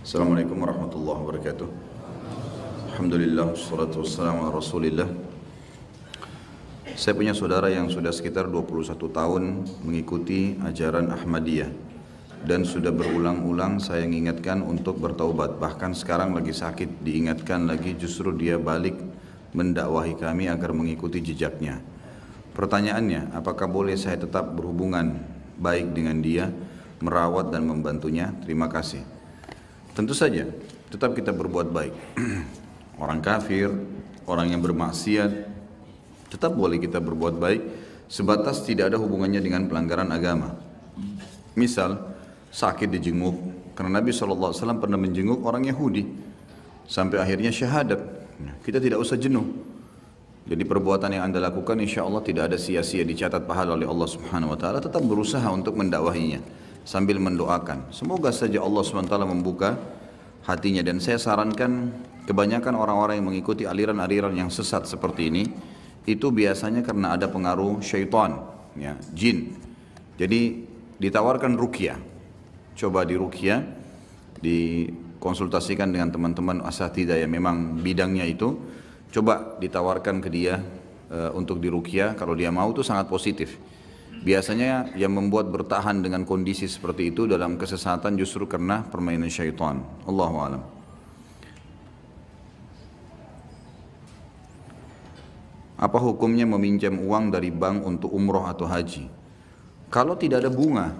Assalamualaikum warahmatullahi wabarakatuh Alhamdulillah Wassalatu warahmatullahi wabarakatuh Saya punya saudara yang sudah sekitar 21 tahun Mengikuti ajaran Ahmadiyah Dan sudah berulang-ulang saya ingatkan untuk bertaubat Bahkan sekarang lagi sakit Diingatkan lagi justru dia balik Mendakwahi kami agar mengikuti jejaknya Pertanyaannya apakah boleh saya tetap berhubungan Baik dengan dia Merawat dan membantunya Terima kasih Tentu saja, tetap kita berbuat baik. orang kafir, orang yang bermaksiat, tetap boleh kita berbuat baik sebatas tidak ada hubungannya dengan pelanggaran agama. Misal, sakit dijenguk, karena Nabi SAW pernah menjenguk orang Yahudi sampai akhirnya syahadat. Nah, kita tidak usah jenuh. Jadi perbuatan yang anda lakukan insya Allah tidak ada sia-sia dicatat pahala oleh Allah Subhanahu Wa Taala. Tetap berusaha untuk mendakwahinya sambil mendoakan. Semoga saja Allah SWT membuka hatinya dan saya sarankan kebanyakan orang-orang yang mengikuti aliran-aliran yang sesat seperti ini itu biasanya karena ada pengaruh syaitan, ya, jin. Jadi ditawarkan rukyah. Coba di rukyah, dikonsultasikan dengan teman-teman asatidah yang memang bidangnya itu. Coba ditawarkan ke dia e, untuk di rukyah kalau dia mau itu sangat positif. Biasanya yang membuat bertahan dengan kondisi seperti itu dalam kesesatan justru karena permainan syaitan. Allahu alam. Apa hukumnya meminjam uang dari bank untuk umroh atau haji? Kalau tidak ada bunga,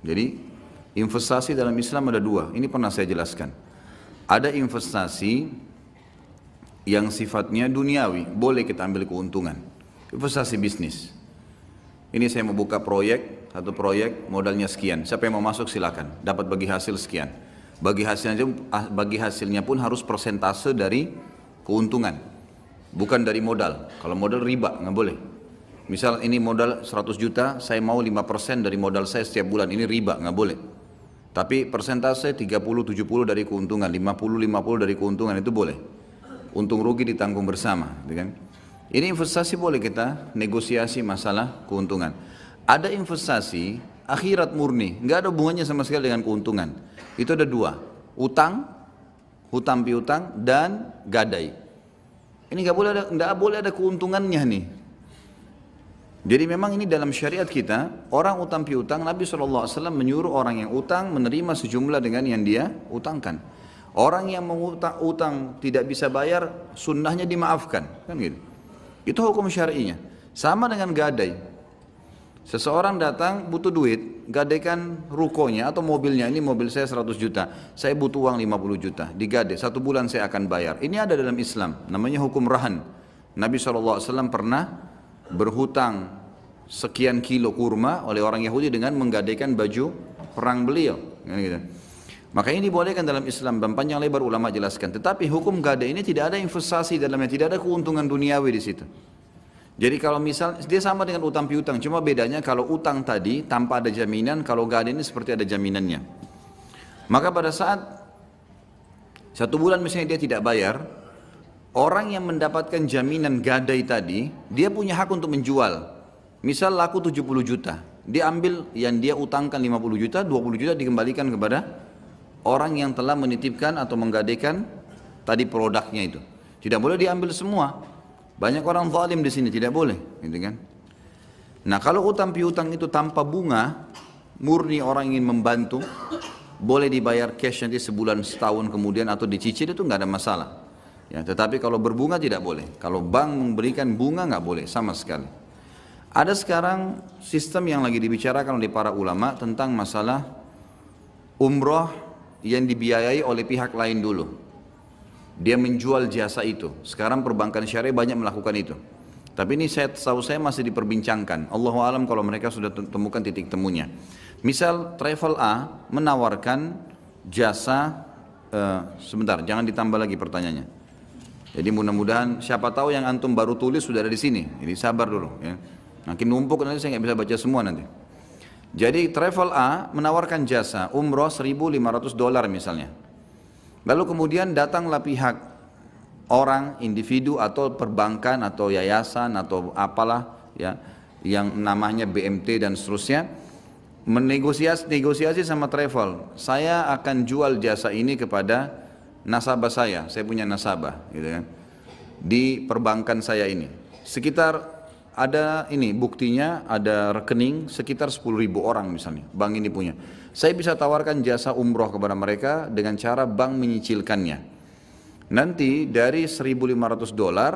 jadi investasi dalam Islam ada dua. Ini pernah saya jelaskan. Ada investasi yang sifatnya duniawi, boleh kita ambil keuntungan. Investasi bisnis, ini saya mau buka proyek, satu proyek modalnya sekian. Siapa yang mau masuk silakan, dapat bagi hasil sekian. Bagi hasilnya ah, bagi hasilnya pun harus persentase dari keuntungan. Bukan dari modal. Kalau modal riba nggak boleh. Misal ini modal 100 juta, saya mau 5% dari modal saya setiap bulan. Ini riba, nggak boleh. Tapi persentase 30-70 dari keuntungan, 50-50 dari keuntungan itu boleh. Untung rugi ditanggung bersama, gitu kan? Ini investasi boleh kita negosiasi masalah keuntungan. Ada investasi akhirat murni, nggak ada hubungannya sama sekali dengan keuntungan. Itu ada dua, utang, hutang piutang dan gadai. Ini nggak boleh ada, nggak boleh ada keuntungannya nih. Jadi memang ini dalam syariat kita orang utang piutang Nabi saw menyuruh orang yang utang menerima sejumlah dengan yang dia utangkan. Orang yang mengutang utang tidak bisa bayar sunnahnya dimaafkan kan gitu. Itu hukum syar'inya. Sama dengan gadai. Seseorang datang butuh duit, gadaikan rukonya atau mobilnya. Ini mobil saya 100 juta, saya butuh uang 50 juta. Digade, satu bulan saya akan bayar. Ini ada dalam Islam, namanya hukum rahan. Nabi SAW pernah berhutang sekian kilo kurma oleh orang Yahudi dengan menggadaikan baju perang beliau. Gitu. Maka ini dibolehkan dalam Islam dan panjang lebar ulama jelaskan. Tetapi hukum gada ini tidak ada investasi dalamnya, tidak ada keuntungan duniawi di situ. Jadi kalau misal dia sama dengan utang piutang, cuma bedanya kalau utang tadi tanpa ada jaminan, kalau gada ini seperti ada jaminannya. Maka pada saat satu bulan misalnya dia tidak bayar, orang yang mendapatkan jaminan gadai tadi, dia punya hak untuk menjual. Misal laku 70 juta, dia ambil yang dia utangkan 50 juta, 20 juta dikembalikan kepada orang yang telah menitipkan atau menggadaikan tadi produknya itu. Tidak boleh diambil semua. Banyak orang zalim di sini tidak boleh, gitu kan? Nah, kalau utang piutang itu tanpa bunga, murni orang ingin membantu, boleh dibayar cash nanti sebulan setahun kemudian atau dicicil itu nggak ada masalah. Ya, tetapi kalau berbunga tidak boleh. Kalau bank memberikan bunga nggak boleh sama sekali. Ada sekarang sistem yang lagi dibicarakan oleh para ulama tentang masalah umroh yang dibiayai oleh pihak lain dulu. Dia menjual jasa itu. Sekarang perbankan syariah banyak melakukan itu. Tapi ini saya tahu saya masih diperbincangkan. Allah alam kalau mereka sudah temukan titik temunya. Misal travel A menawarkan jasa uh, sebentar, jangan ditambah lagi pertanyaannya. Jadi mudah-mudahan siapa tahu yang antum baru tulis sudah ada di sini. Jadi sabar dulu ya. Nanti numpuk nanti saya nggak bisa baca semua nanti. Jadi travel A menawarkan jasa umroh 1.500 dolar misalnya. Lalu kemudian datanglah pihak orang, individu atau perbankan atau yayasan atau apalah ya yang namanya BMT dan seterusnya menegosiasi negosiasi sama travel. Saya akan jual jasa ini kepada nasabah saya. Saya punya nasabah gitu kan. Di perbankan saya ini sekitar ada ini buktinya ada rekening sekitar ribu orang misalnya bank ini punya saya bisa tawarkan jasa umroh kepada mereka dengan cara bank menyicilkannya nanti dari 1.500 dolar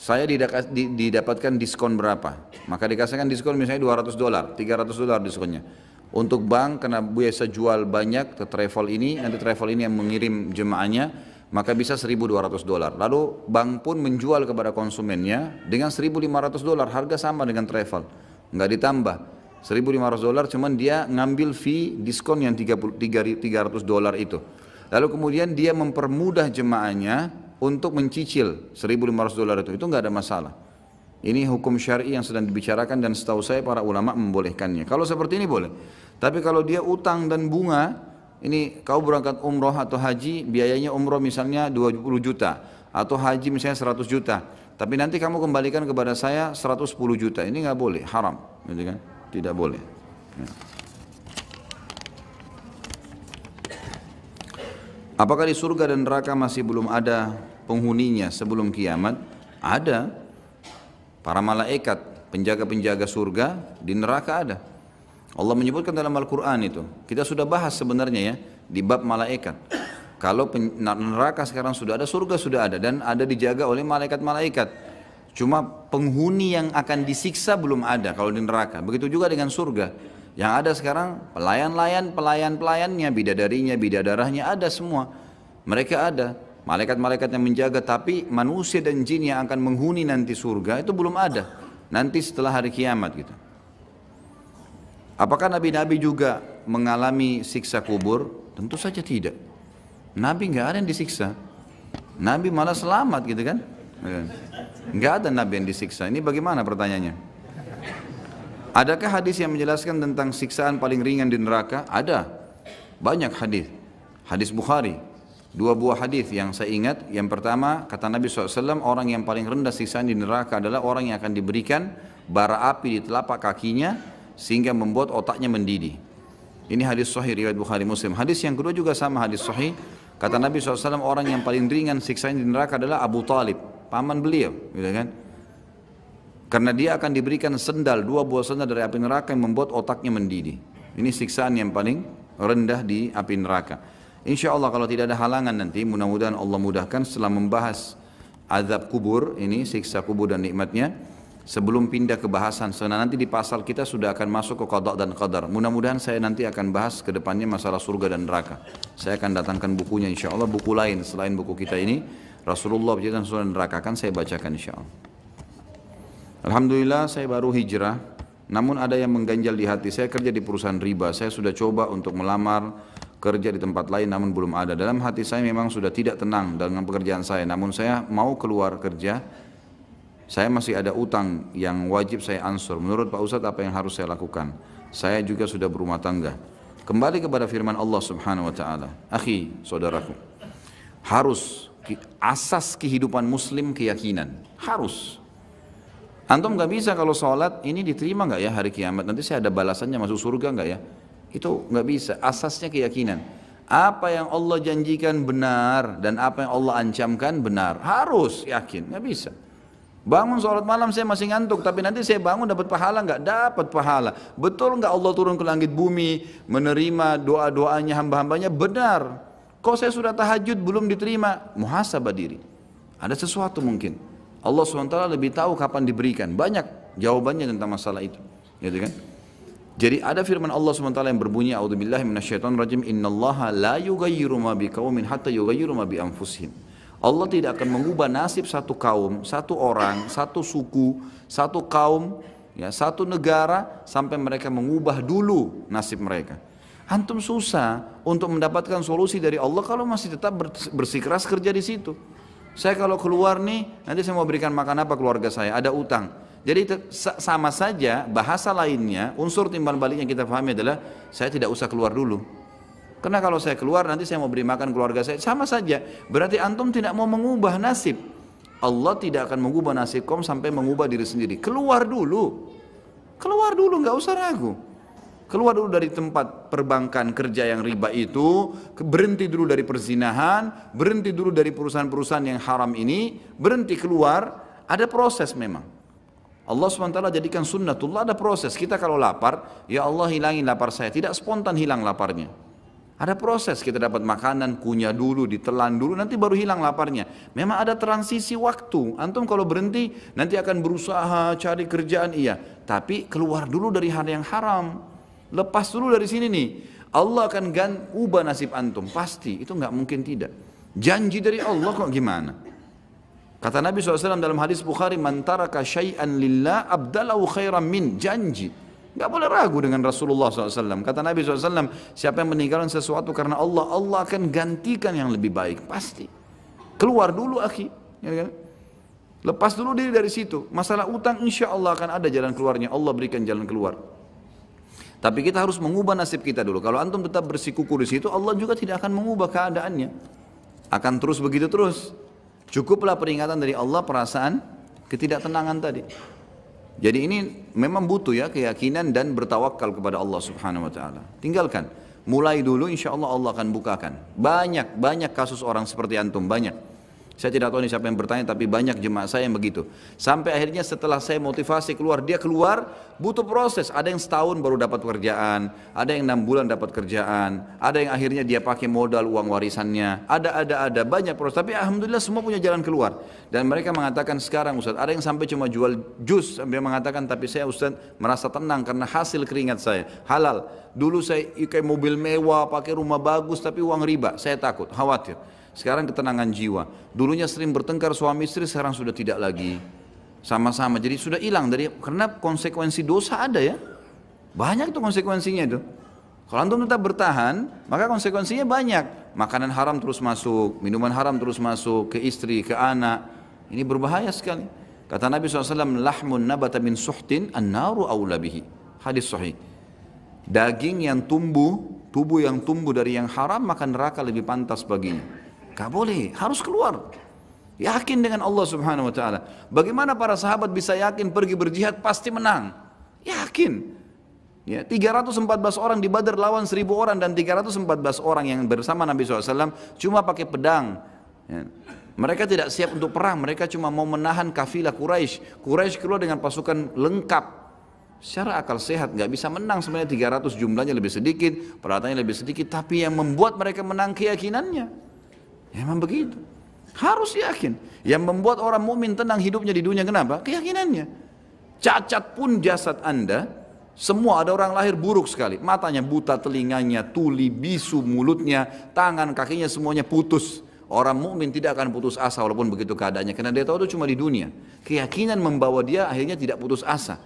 saya didapatkan diskon berapa maka dikasihkan diskon misalnya 200 dolar 300 dolar diskonnya untuk bank karena biasa jual banyak ke travel ini nanti travel ini yang mengirim jemaahnya maka bisa 1.200 dolar. Lalu bank pun menjual kepada konsumennya dengan 1.500 dolar, harga sama dengan travel, nggak ditambah. 1.500 dolar cuman dia ngambil fee diskon yang tiga 300 dolar itu. Lalu kemudian dia mempermudah jemaahnya untuk mencicil 1.500 dolar itu, itu nggak ada masalah. Ini hukum syari yang sedang dibicarakan dan setahu saya para ulama membolehkannya. Kalau seperti ini boleh. Tapi kalau dia utang dan bunga, ini kau berangkat umroh atau haji, biayanya umroh misalnya 20 juta, atau haji misalnya 100 juta, tapi nanti kamu kembalikan kepada saya 110 juta, ini nggak boleh, haram, gitu kan? Tidak boleh. Ya. Apakah di surga dan neraka masih belum ada penghuninya sebelum kiamat? Ada. Para malaikat, penjaga-penjaga surga di neraka ada. Allah menyebutkan dalam Al-Quran itu. Kita sudah bahas sebenarnya ya, di bab malaikat. Kalau neraka sekarang sudah ada, surga sudah ada. Dan ada dijaga oleh malaikat-malaikat. Cuma penghuni yang akan disiksa belum ada kalau di neraka. Begitu juga dengan surga. Yang ada sekarang pelayan-layan, pelayan-pelayannya, bidadarinya, bidadarahnya ada semua. Mereka ada. Malaikat-malaikat yang menjaga tapi manusia dan jin yang akan menghuni nanti surga itu belum ada. Nanti setelah hari kiamat gitu. Apakah nabi-nabi juga mengalami siksa kubur? Tentu saja tidak. Nabi nggak ada yang disiksa. Nabi malah selamat gitu kan? Iya. Nggak ada nabi yang disiksa. Ini bagaimana pertanyaannya? Adakah hadis yang menjelaskan tentang siksaan paling ringan di neraka? Ada. Banyak hadis. Hadis Bukhari. Dua buah hadis yang saya ingat. Yang pertama, kata Nabi SAW, orang yang paling rendah siksaan di neraka adalah orang yang akan diberikan bara api di telapak kakinya sehingga membuat otaknya mendidih. Ini hadis sahih riwayat Bukhari Muslim. Hadis yang kedua juga sama hadis sahih. Kata Nabi SAW orang yang paling ringan siksaan di neraka adalah Abu Talib, paman beliau, gitu kan? Karena dia akan diberikan sendal, dua buah sendal dari api neraka yang membuat otaknya mendidih. Ini siksaan yang paling rendah di api neraka. Insya Allah kalau tidak ada halangan nanti, mudah-mudahan Allah mudahkan setelah membahas azab kubur, ini siksa kubur dan nikmatnya, sebelum pindah ke bahasan sana nanti di pasal kita sudah akan masuk ke kodok dan qadar mudah-mudahan saya nanti akan bahas ke depannya masalah surga dan neraka saya akan datangkan bukunya insya Allah buku lain selain buku kita ini Rasulullah berjalan surga dan neraka kan saya bacakan insya Allah Alhamdulillah saya baru hijrah namun ada yang mengganjal di hati saya kerja di perusahaan riba saya sudah coba untuk melamar kerja di tempat lain namun belum ada dalam hati saya memang sudah tidak tenang dengan pekerjaan saya namun saya mau keluar kerja saya masih ada utang yang wajib saya ansur. Menurut Pak Ustadz apa yang harus saya lakukan? Saya juga sudah berumah tangga. Kembali kepada firman Allah Subhanahu wa taala. Akhi, saudaraku. Harus asas kehidupan muslim keyakinan. Harus. Antum gak bisa kalau sholat ini diterima gak ya hari kiamat nanti saya ada balasannya masuk surga gak ya? Itu gak bisa. Asasnya keyakinan. Apa yang Allah janjikan benar dan apa yang Allah ancamkan benar. Harus yakin Gak bisa. Bangun sholat malam saya masih ngantuk, tapi nanti saya bangun dapat pahala nggak? Dapat pahala. Betul nggak Allah turun ke langit bumi menerima doa-doanya hamba-hambanya? Benar. Kok saya sudah tahajud belum diterima? Muhasabah diri. Ada sesuatu mungkin. Allah SWT lebih tahu kapan diberikan. Banyak jawabannya tentang masalah itu. Gitu kan? Jadi ada firman Allah SWT yang berbunyi billahi rajim. Inna innallaha la yughayyiru ma kaumin hatta yughayyiru ma bi anfusihim. Allah tidak akan mengubah nasib satu kaum, satu orang, satu suku, satu kaum, ya, satu negara sampai mereka mengubah dulu nasib mereka. Antum susah untuk mendapatkan solusi dari Allah kalau masih tetap bersikeras kerja di situ. Saya kalau keluar nih, nanti saya mau berikan makan apa keluarga saya? Ada utang. Jadi sama saja bahasa lainnya, unsur timbal balik yang kita pahami adalah saya tidak usah keluar dulu. Karena kalau saya keluar nanti saya mau beri makan keluarga saya. Sama saja. Berarti antum tidak mau mengubah nasib. Allah tidak akan mengubah nasib kaum sampai mengubah diri sendiri. Keluar dulu. Keluar dulu, nggak usah ragu. Keluar dulu dari tempat perbankan kerja yang riba itu, berhenti dulu dari perzinahan, berhenti dulu dari perusahaan-perusahaan yang haram ini, berhenti keluar, ada proses memang. Allah SWT jadikan sunnatullah ada proses. Kita kalau lapar, ya Allah hilangin lapar saya. Tidak spontan hilang laparnya. Ada proses kita dapat makanan, kunyah dulu, ditelan dulu, nanti baru hilang laparnya. Memang ada transisi waktu. Antum kalau berhenti nanti akan berusaha cari kerjaan iya, tapi keluar dulu dari hal yang haram. Lepas dulu dari sini nih. Allah akan gan ubah nasib antum pasti itu nggak mungkin tidak janji dari Allah kok gimana kata Nabi saw dalam hadis Bukhari mantaraka syai'an lillah abdalau khairan min janji Gak boleh ragu dengan Rasulullah SAW. Kata Nabi SAW, siapa yang meninggalkan sesuatu karena Allah, Allah akan gantikan yang lebih baik. Pasti. Keluar dulu akhi. Ya kan? Lepas dulu diri dari situ. Masalah utang insya Allah akan ada jalan keluarnya. Allah berikan jalan keluar. Tapi kita harus mengubah nasib kita dulu. Kalau antum tetap bersikuku di situ, Allah juga tidak akan mengubah keadaannya. Akan terus begitu terus. Cukuplah peringatan dari Allah perasaan ketidaktenangan tadi. Jadi ini memang butuh ya keyakinan dan bertawakal kepada Allah Subhanahu wa taala. Tinggalkan. Mulai dulu insya Allah Allah akan bukakan. Banyak banyak kasus orang seperti antum banyak. Saya tidak tahu ini siapa yang bertanya tapi banyak jemaah saya yang begitu. Sampai akhirnya setelah saya motivasi keluar, dia keluar butuh proses. Ada yang setahun baru dapat kerjaan, ada yang enam bulan dapat kerjaan, ada yang akhirnya dia pakai modal uang warisannya. Ada ada ada banyak proses. Tapi alhamdulillah semua punya jalan keluar. Dan mereka mengatakan sekarang Ustaz, ada yang sampai cuma jual jus sampai mengatakan tapi saya Ustaz merasa tenang karena hasil keringat saya halal. Dulu saya kayak mobil mewah, pakai rumah bagus tapi uang riba. Saya takut, khawatir. Sekarang ketenangan jiwa. Dulunya sering bertengkar suami istri, sekarang sudah tidak lagi. Sama-sama. Jadi sudah hilang dari karena konsekuensi dosa ada ya. Banyak itu konsekuensinya itu. Kalau antum tetap bertahan, maka konsekuensinya banyak. Makanan haram terus masuk, minuman haram terus masuk ke istri, ke anak. Ini berbahaya sekali. Kata Nabi SAW, lahmun nabata min suhtin an-naru awlabihi. Hadis sahih. Daging yang tumbuh, tubuh yang tumbuh dari yang haram, maka neraka lebih pantas baginya. Gak boleh, harus keluar. Yakin dengan Allah Subhanahu wa taala. Bagaimana para sahabat bisa yakin pergi berjihad pasti menang? Yakin. Ya, 314 orang di Badar lawan 1000 orang dan 314 orang yang bersama Nabi SAW cuma pakai pedang. Ya. Mereka tidak siap untuk perang, mereka cuma mau menahan kafilah Quraisy. Quraisy keluar dengan pasukan lengkap, secara akal sehat nggak bisa menang sebenarnya 300 jumlahnya lebih sedikit peralatannya lebih sedikit tapi yang membuat mereka menang keyakinannya Memang begitu. Harus yakin. Yang membuat orang mukmin tenang hidupnya di dunia kenapa? Keyakinannya. Cacat pun jasad Anda, semua ada orang lahir buruk sekali. Matanya buta, telinganya tuli, bisu, mulutnya, tangan, kakinya semuanya putus. Orang mukmin tidak akan putus asa walaupun begitu keadaannya karena dia tahu itu cuma di dunia. Keyakinan membawa dia akhirnya tidak putus asa.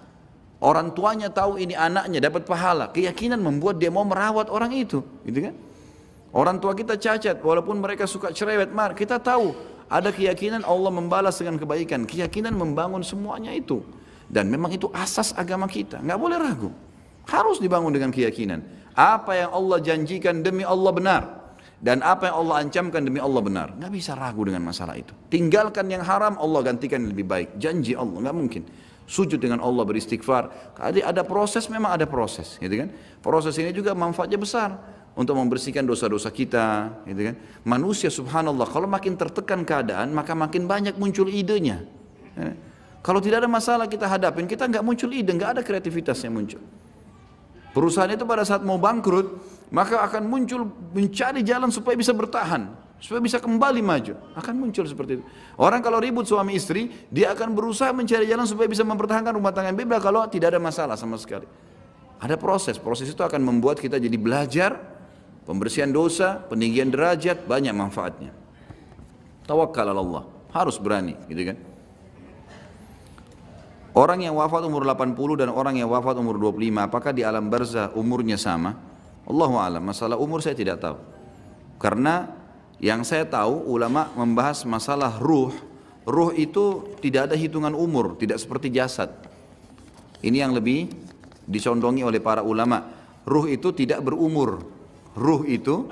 Orang tuanya tahu ini anaknya dapat pahala. Keyakinan membuat dia mau merawat orang itu, gitu kan? Orang tua kita cacat, walaupun mereka suka cerewet, mar, kita tahu ada keyakinan Allah membalas dengan kebaikan. Keyakinan membangun semuanya itu. Dan memang itu asas agama kita, nggak boleh ragu. Harus dibangun dengan keyakinan. Apa yang Allah janjikan demi Allah benar. Dan apa yang Allah ancamkan demi Allah benar. Nggak bisa ragu dengan masalah itu. Tinggalkan yang haram, Allah gantikan yang lebih baik. Janji Allah, nggak mungkin sujud dengan Allah beristighfar. Ada, proses memang ada proses, gitu kan? Proses ini juga manfaatnya besar untuk membersihkan dosa-dosa kita, gitu kan. Manusia subhanallah kalau makin tertekan keadaan maka makin banyak muncul idenya. Ya. Kalau tidak ada masalah kita hadapin, kita nggak muncul ide, nggak ada kreativitas yang muncul. Perusahaan itu pada saat mau bangkrut, maka akan muncul mencari jalan supaya bisa bertahan, supaya bisa kembali maju. Akan muncul seperti itu. Orang kalau ribut suami istri, dia akan berusaha mencari jalan supaya bisa mempertahankan rumah tangga yang kalau tidak ada masalah sama sekali. Ada proses, proses itu akan membuat kita jadi belajar Pembersihan dosa, peninggian derajat, banyak manfaatnya. Tawakal Allah, harus berani, gitu kan? Orang yang wafat umur 80 dan orang yang wafat umur 25, apakah di alam barzah umurnya sama? Allah alam, masalah umur saya tidak tahu. Karena yang saya tahu ulama membahas masalah ruh. Ruh itu tidak ada hitungan umur, tidak seperti jasad. Ini yang lebih dicondongi oleh para ulama. Ruh itu tidak berumur ruh itu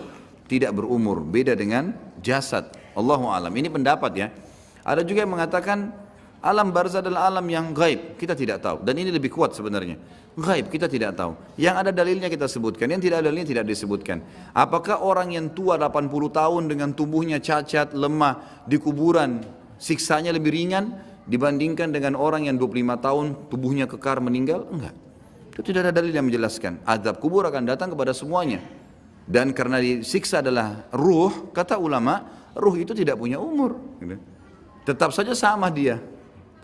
tidak berumur, beda dengan jasad. Allahu alam. Ini pendapat ya. Ada juga yang mengatakan alam barzah adalah alam yang gaib, kita tidak tahu. Dan ini lebih kuat sebenarnya. Gaib kita tidak tahu. Yang ada dalilnya kita sebutkan, yang tidak ada dalilnya tidak disebutkan. Apakah orang yang tua 80 tahun dengan tubuhnya cacat, lemah, di kuburan, siksanya lebih ringan dibandingkan dengan orang yang 25 tahun tubuhnya kekar meninggal? Enggak. Itu tidak ada dalil yang menjelaskan. Azab kubur akan datang kepada semuanya. Dan karena disiksa adalah ruh, kata ulama, ruh itu tidak punya umur. Gitu. Tetap saja sama dia.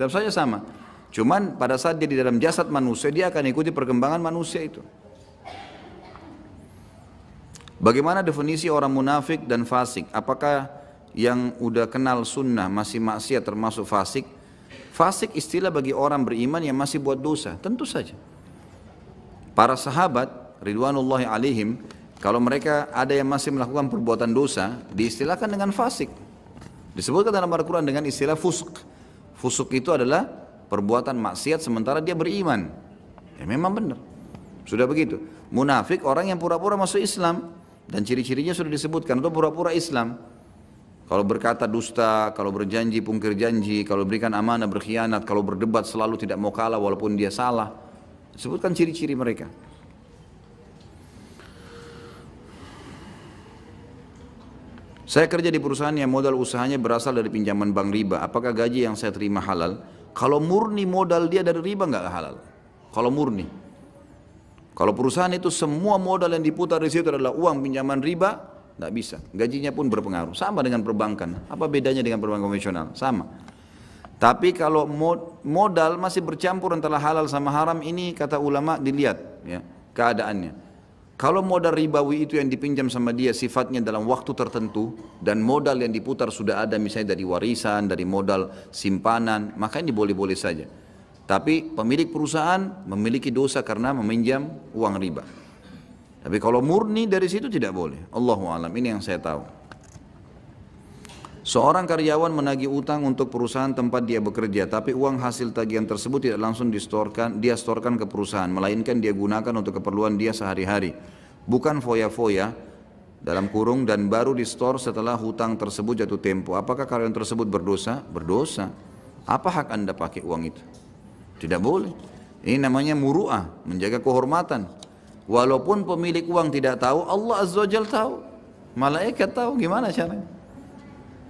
Tetap saja sama. Cuman pada saat dia di dalam jasad manusia, dia akan ikuti perkembangan manusia itu. Bagaimana definisi orang munafik dan fasik? Apakah yang udah kenal sunnah masih maksiat termasuk fasik? Fasik istilah bagi orang beriman yang masih buat dosa, tentu saja. Para sahabat Ridwanullahi alaihim kalau mereka ada yang masih melakukan perbuatan dosa, diistilahkan dengan fasik. Disebutkan dalam Al-Quran dengan istilah fusuk. Fusuk itu adalah perbuatan maksiat sementara dia beriman. Ya memang benar. Sudah begitu. Munafik orang yang pura-pura masuk Islam dan ciri-cirinya sudah disebutkan atau pura-pura Islam. Kalau berkata dusta, kalau berjanji pungkir janji, kalau berikan amanah berkhianat, kalau berdebat selalu tidak mau kalah walaupun dia salah. Sebutkan ciri-ciri mereka. Saya kerja di perusahaan yang modal usahanya berasal dari pinjaman bank riba. Apakah gaji yang saya terima halal? Kalau murni modal dia dari riba nggak halal. Kalau murni. Kalau perusahaan itu semua modal yang diputar di situ adalah uang pinjaman riba, nggak bisa. Gajinya pun berpengaruh. Sama dengan perbankan. Apa bedanya dengan perbankan konvensional? Sama. Tapi kalau modal masih bercampur antara halal sama haram ini kata ulama dilihat ya keadaannya. Kalau modal ribawi itu yang dipinjam sama dia sifatnya dalam waktu tertentu dan modal yang diputar sudah ada misalnya dari warisan, dari modal simpanan, maka ini boleh-boleh saja. Tapi pemilik perusahaan memiliki dosa karena meminjam uang riba. Tapi kalau murni dari situ tidak boleh. Allahu alam ini yang saya tahu. Seorang karyawan menagih utang untuk perusahaan tempat dia bekerja, tapi uang hasil tagihan tersebut tidak langsung distorkan, dia storkan ke perusahaan, melainkan dia gunakan untuk keperluan dia sehari-hari. Bukan foya-foya dalam kurung dan baru distor setelah hutang tersebut jatuh tempo. Apakah karyawan tersebut berdosa? Berdosa. Apa hak Anda pakai uang itu? Tidak boleh. Ini namanya muru'ah, menjaga kehormatan. Walaupun pemilik uang tidak tahu, Allah Azza wa tahu. Malaikat tahu gimana caranya.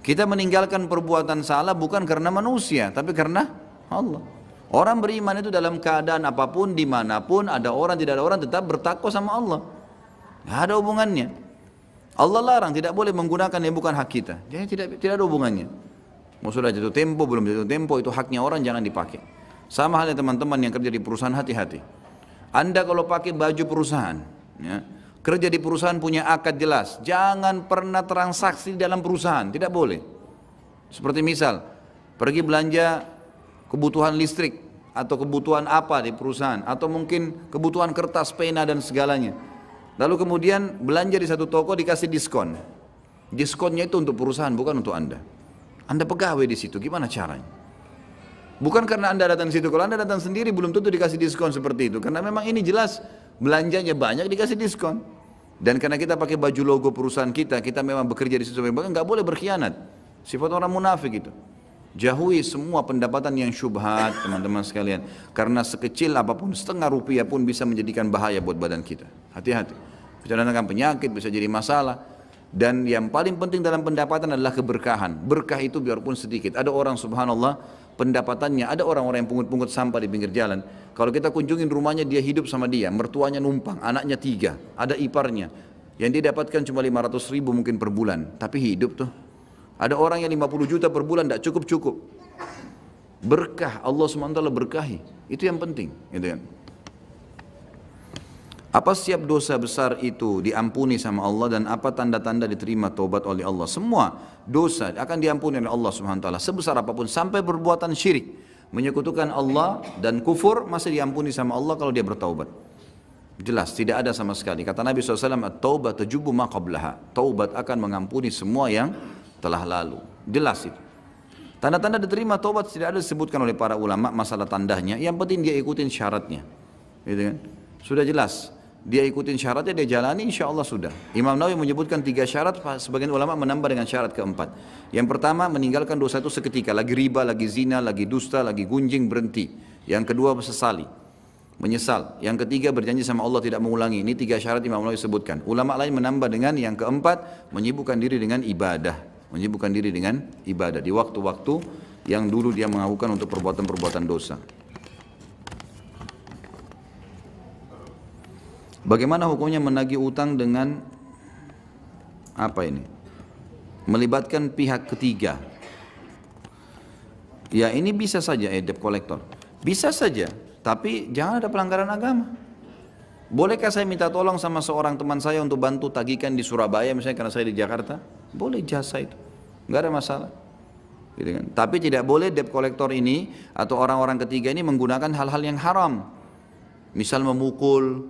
Kita meninggalkan perbuatan salah bukan karena manusia, tapi karena Allah. Orang beriman itu dalam keadaan apapun, dimanapun, ada orang, tidak ada orang, tetap bertakwa sama Allah. Tidak ada hubungannya. Allah larang, tidak boleh menggunakan yang bukan hak kita. Jadi tidak, tidak ada hubungannya. Mau oh, sudah jatuh tempo, belum jatuh tempo, itu haknya orang, jangan dipakai. Sama halnya teman-teman yang kerja di perusahaan, hati-hati. Anda kalau pakai baju perusahaan, ya, Kerja di perusahaan punya akad jelas. Jangan pernah transaksi dalam perusahaan, tidak boleh. Seperti misal, pergi belanja kebutuhan listrik atau kebutuhan apa di perusahaan atau mungkin kebutuhan kertas, pena dan segalanya. Lalu kemudian belanja di satu toko dikasih diskon. Diskonnya itu untuk perusahaan bukan untuk Anda. Anda pegawai di situ, gimana caranya? Bukan karena Anda datang di situ. Kalau Anda datang sendiri belum tentu dikasih diskon seperti itu. Karena memang ini jelas belanjanya banyak dikasih diskon. Dan karena kita pakai baju logo perusahaan kita, kita memang bekerja di situ sebagai nggak boleh berkhianat. Sifat orang munafik itu. Jauhi semua pendapatan yang syubhat, teman-teman sekalian. Karena sekecil apapun, setengah rupiah pun bisa menjadikan bahaya buat badan kita. Hati-hati. Bisa datangkan penyakit, bisa jadi masalah. Dan yang paling penting dalam pendapatan adalah keberkahan. Berkah itu biarpun sedikit. Ada orang subhanallah pendapatannya. Ada orang-orang yang pungut-pungut sampah di pinggir jalan. Kalau kita kunjungin rumahnya dia hidup sama dia, mertuanya numpang, anaknya tiga, ada iparnya. Yang dia dapatkan cuma 500 ribu mungkin per bulan, tapi hidup tuh. Ada orang yang 50 juta per bulan tidak cukup-cukup. Berkah, Allah SWT berkahi. Itu yang penting. Gitu kan. Apa siap dosa besar itu diampuni sama Allah dan apa tanda-tanda diterima taubat oleh Allah? Semua dosa akan diampuni oleh Allah Subhanahu wa taala sebesar apapun sampai perbuatan syirik, menyekutukan Allah dan kufur masih diampuni sama Allah kalau dia bertaubat. Jelas tidak ada sama sekali. Kata Nabi SAW, taubat tajubu ma Taubat akan mengampuni semua yang telah lalu. Jelas itu. Tanda-tanda diterima taubat tidak ada disebutkan oleh para ulama masalah tandanya. Yang penting dia ikutin syaratnya. Gitu kan? Sudah jelas dia ikutin syaratnya dia jalani insya Allah sudah Imam Nawawi menyebutkan tiga syarat sebagian ulama menambah dengan syarat keempat yang pertama meninggalkan dosa itu seketika lagi riba lagi zina lagi dusta lagi gunjing berhenti yang kedua sesali menyesal yang ketiga berjanji sama Allah tidak mengulangi ini tiga syarat Imam Nawawi sebutkan ulama lain menambah dengan yang keempat menyibukkan diri dengan ibadah menyibukkan diri dengan ibadah di waktu-waktu yang dulu dia melakukan untuk perbuatan-perbuatan dosa Bagaimana hukumnya menagih utang dengan apa ini? Melibatkan pihak ketiga. Ya ini bisa saja eh, debt collector. Bisa saja, tapi jangan ada pelanggaran agama. Bolehkah saya minta tolong sama seorang teman saya untuk bantu tagihkan di Surabaya misalnya karena saya di Jakarta? Boleh jasa itu. Enggak ada masalah. Gitu kan? Tapi tidak boleh debt collector ini atau orang-orang ketiga ini menggunakan hal-hal yang haram. Misal memukul,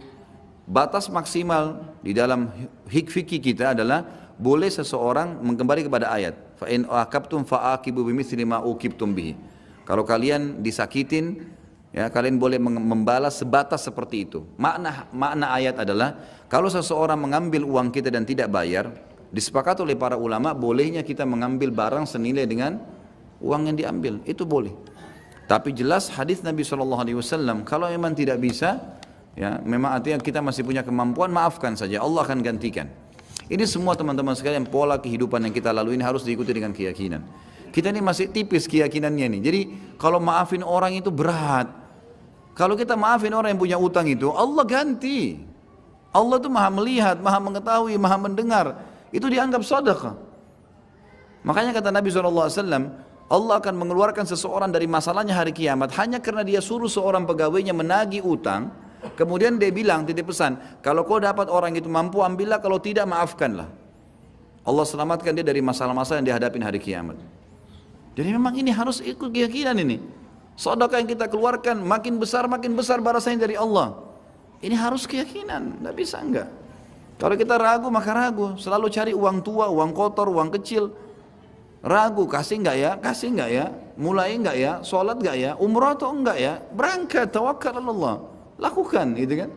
Batas maksimal di dalam hikfiki kita adalah boleh seseorang mengembali kepada ayat. Fa in aqabtum fa'aqibu bimithli ma uqibtum bihi. Kalau kalian disakitin, ya kalian boleh membalas sebatas seperti itu. Makna makna ayat adalah kalau seseorang mengambil uang kita dan tidak bayar, disepakati oleh para ulama bolehnya kita mengambil barang senilai dengan uang yang diambil. Itu boleh. Tapi jelas hadis Nabi saw kalau memang tidak bisa ya memang artinya kita masih punya kemampuan maafkan saja Allah akan gantikan ini semua teman-teman sekalian pola kehidupan yang kita lalui ini harus diikuti dengan keyakinan kita ini masih tipis keyakinannya nih jadi kalau maafin orang itu berat kalau kita maafin orang yang punya utang itu Allah ganti Allah tuh maha melihat maha mengetahui maha mendengar itu dianggap sadaqah makanya kata Nabi saw Allah akan mengeluarkan seseorang dari masalahnya hari kiamat hanya karena dia suruh seorang pegawainya menagih utang Kemudian dia bilang titip pesan, kalau kau dapat orang itu mampu ambillah, kalau tidak maafkanlah. Allah selamatkan dia dari masalah-masalah yang dihadapi hari kiamat. Jadi memang ini harus ikut keyakinan ini. Sodaka yang kita keluarkan makin besar makin besar balasannya dari Allah. Ini harus keyakinan, nggak bisa enggak. Kalau kita ragu maka ragu, selalu cari uang tua, uang kotor, uang kecil. Ragu, kasih nggak ya, kasih nggak ya, mulai enggak ya, sholat enggak ya, umroh atau enggak ya, berangkat, tawakal Allah. Lakukan gitu kan.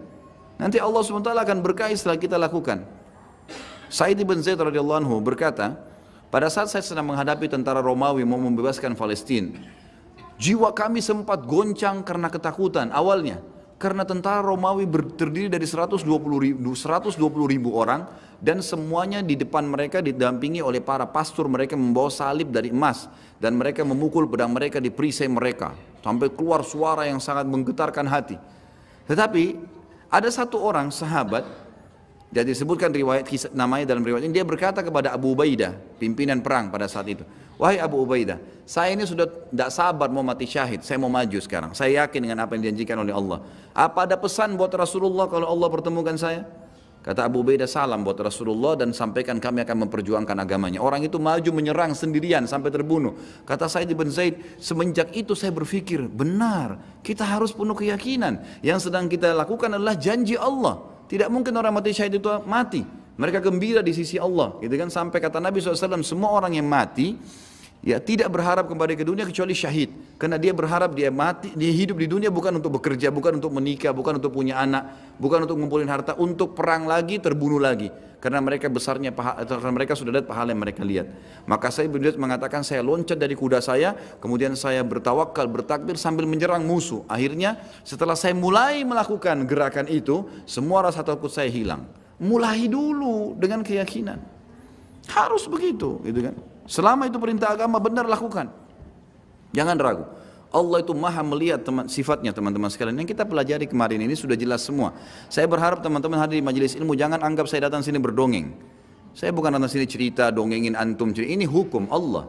Nanti Allah SWT akan berkahi setelah kita lakukan. Said ibn Zaid radhiyallahu anhu berkata, pada saat saya sedang menghadapi tentara Romawi mau membebaskan Palestina, jiwa kami sempat goncang karena ketakutan awalnya. Karena tentara Romawi terdiri dari 120 ribu, 120 ribu orang dan semuanya di depan mereka didampingi oleh para pastor mereka membawa salib dari emas dan mereka memukul pedang mereka di perisai mereka sampai keluar suara yang sangat menggetarkan hati. Tetapi ada satu orang sahabat dan disebutkan riwayat kisah, namanya dalam riwayat ini dia berkata kepada Abu Ubaidah, pimpinan perang pada saat itu. Wahai Abu Ubaidah, saya ini sudah tidak sabar mau mati syahid, saya mau maju sekarang. Saya yakin dengan apa yang dijanjikan oleh Allah. Apa ada pesan buat Rasulullah kalau Allah pertemukan saya? Kata Abu Beda salam buat Rasulullah dan sampaikan kami akan memperjuangkan agamanya. Orang itu maju menyerang sendirian sampai terbunuh. Kata Said bin Zaid, semenjak itu saya berpikir, benar, kita harus penuh keyakinan. Yang sedang kita lakukan adalah janji Allah. Tidak mungkin orang mati syahid itu mati. Mereka gembira di sisi Allah. Gitu kan sampai kata Nabi SAW, semua orang yang mati ya tidak berharap kembali ke dunia kecuali syahid karena dia berharap dia mati dia hidup di dunia bukan untuk bekerja bukan untuk menikah bukan untuk punya anak bukan untuk ngumpulin harta untuk perang lagi terbunuh lagi karena mereka besarnya karena mereka sudah lihat pahala yang mereka lihat maka saya berdua mengatakan saya loncat dari kuda saya kemudian saya bertawakal bertakbir sambil menyerang musuh akhirnya setelah saya mulai melakukan gerakan itu semua rasa takut saya hilang mulai dulu dengan keyakinan harus begitu gitu kan Selama itu perintah agama benar lakukan. Jangan ragu. Allah itu maha melihat teman, sifatnya teman-teman sekalian yang kita pelajari kemarin ini sudah jelas semua. Saya berharap teman-teman hadir di majelis ilmu jangan anggap saya datang sini berdongeng. Saya bukan datang sini cerita dongengin antum cerita. Ini hukum Allah.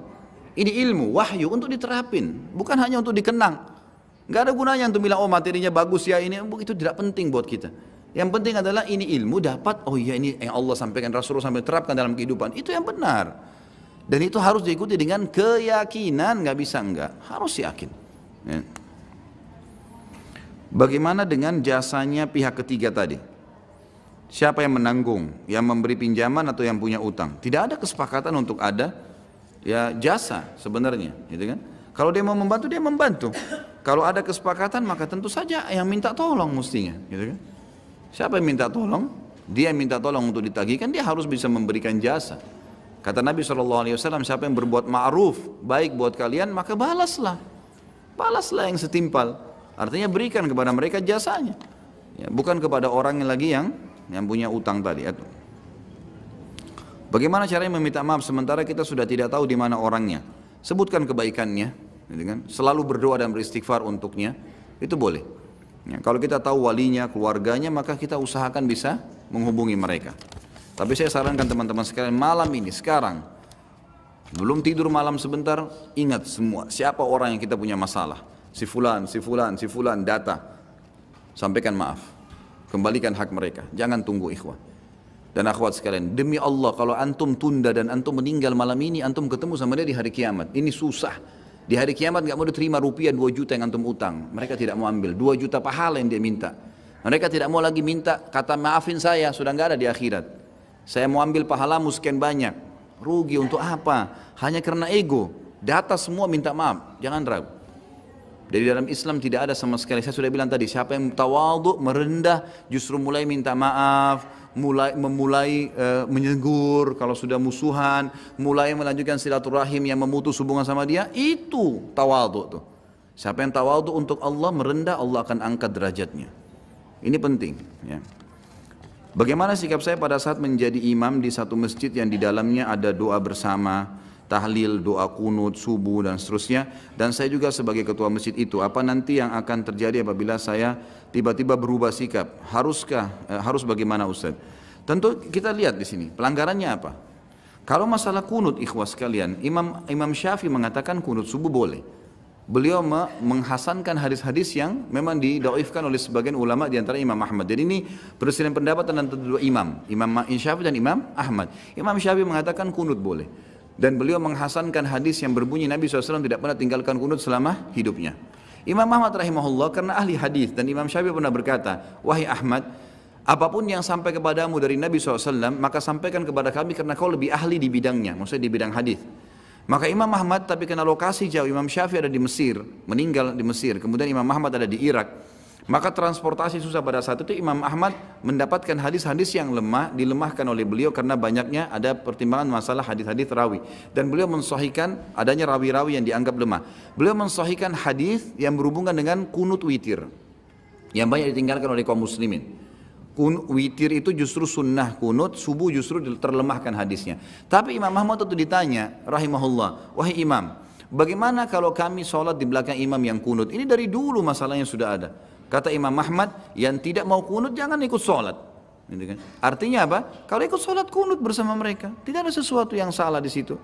Ini ilmu wahyu untuk diterapin, bukan hanya untuk dikenang. Gak ada gunanya untuk bilang oh materinya bagus ya ini itu tidak penting buat kita. Yang penting adalah ini ilmu dapat oh iya ini yang Allah sampaikan Rasulullah sampai terapkan dalam kehidupan itu yang benar. Dan itu harus diikuti dengan keyakinan, nggak bisa enggak, harus yakin. Ya. Bagaimana dengan jasanya pihak ketiga tadi? Siapa yang menanggung, yang memberi pinjaman atau yang punya utang? Tidak ada kesepakatan untuk ada ya jasa sebenarnya, gitu kan? Kalau dia mau membantu dia membantu. Kalau ada kesepakatan maka tentu saja yang minta tolong mestinya, gitu kan? Siapa yang minta tolong? Dia minta tolong untuk ditagihkan dia harus bisa memberikan jasa. Kata Nabi SAW, siapa yang berbuat ma'ruf, baik buat kalian, maka balaslah. Balaslah yang setimpal. Artinya berikan kepada mereka jasanya. Ya, bukan kepada orang yang lagi yang yang punya utang tadi. Atau. Bagaimana caranya meminta maaf sementara kita sudah tidak tahu di mana orangnya? Sebutkan kebaikannya, gitu kan? selalu berdoa dan beristighfar untuknya, itu boleh. Ya, kalau kita tahu walinya, keluarganya, maka kita usahakan bisa menghubungi mereka. Tapi saya sarankan teman-teman sekalian malam ini sekarang belum tidur malam sebentar ingat semua siapa orang yang kita punya masalah. Si fulan, si fulan, si fulan data. Sampaikan maaf. Kembalikan hak mereka. Jangan tunggu ikhwan. Dan akhwat sekalian, demi Allah kalau antum tunda dan antum meninggal malam ini, antum ketemu sama dia di hari kiamat. Ini susah. Di hari kiamat nggak mau diterima rupiah 2 juta yang antum utang. Mereka tidak mau ambil 2 juta pahala yang dia minta. Mereka tidak mau lagi minta kata maafin saya sudah nggak ada di akhirat. Saya mau ambil pahalamu sekian banyak. Rugi untuk apa? Hanya karena ego. Data semua minta maaf. Jangan ragu. Dari dalam Islam tidak ada sama sekali. Saya sudah bilang tadi, siapa yang tawadhu, merendah, justru mulai minta maaf, mulai memulai e, eh, menyegur kalau sudah musuhan, mulai melanjutkan silaturahim yang memutus hubungan sama dia, itu tawadhu tuh. Siapa yang tawadhu untuk Allah merendah, Allah akan angkat derajatnya. Ini penting, ya. Bagaimana sikap saya pada saat menjadi imam di satu masjid yang di dalamnya ada doa bersama, tahlil, doa kunut, subuh dan seterusnya dan saya juga sebagai ketua masjid itu apa nanti yang akan terjadi apabila saya tiba-tiba berubah sikap? Haruskah eh, harus bagaimana Ustaz? Tentu kita lihat di sini pelanggarannya apa. Kalau masalah kunut ikhwas kalian, Imam Imam Syafi'i mengatakan kunut subuh boleh beliau menghasankan hadis-hadis yang memang didoifkan oleh sebagian ulama di antara Imam Ahmad. Jadi ini perselisihan pendapat antara dua imam, Imam Syafi'i dan Imam Ahmad. Imam Syafi'i mengatakan kunut boleh. Dan beliau menghasankan hadis yang berbunyi Nabi SAW tidak pernah tinggalkan kunut selama hidupnya. Imam Ahmad rahimahullah karena ahli hadis dan Imam Syafi'i pernah berkata, Wahai Ahmad, apapun yang sampai kepadamu dari Nabi SAW, maka sampaikan kepada kami karena kau lebih ahli di bidangnya, maksudnya di bidang hadis. Maka Imam Ahmad tapi kena lokasi jauh, Imam Syafi'i ada di Mesir, meninggal di Mesir. Kemudian Imam Ahmad ada di Irak. Maka transportasi susah pada saat itu Imam Ahmad mendapatkan hadis-hadis yang lemah dilemahkan oleh beliau karena banyaknya ada pertimbangan masalah hadis-hadis rawi dan beliau mensohikan adanya rawi-rawi yang dianggap lemah. Beliau mensohikan hadis yang berhubungan dengan kunut witir yang banyak ditinggalkan oleh kaum muslimin witir itu justru sunnah kunut, subuh justru terlemahkan hadisnya. Tapi Imam Ahmad itu ditanya, rahimahullah, wahai imam, bagaimana kalau kami sholat di belakang imam yang kunut? Ini dari dulu masalahnya sudah ada. Kata Imam Ahmad, yang tidak mau kunut jangan ikut sholat. Gitu kan? Artinya apa? Kalau ikut sholat kunut bersama mereka, tidak ada sesuatu yang salah di situ.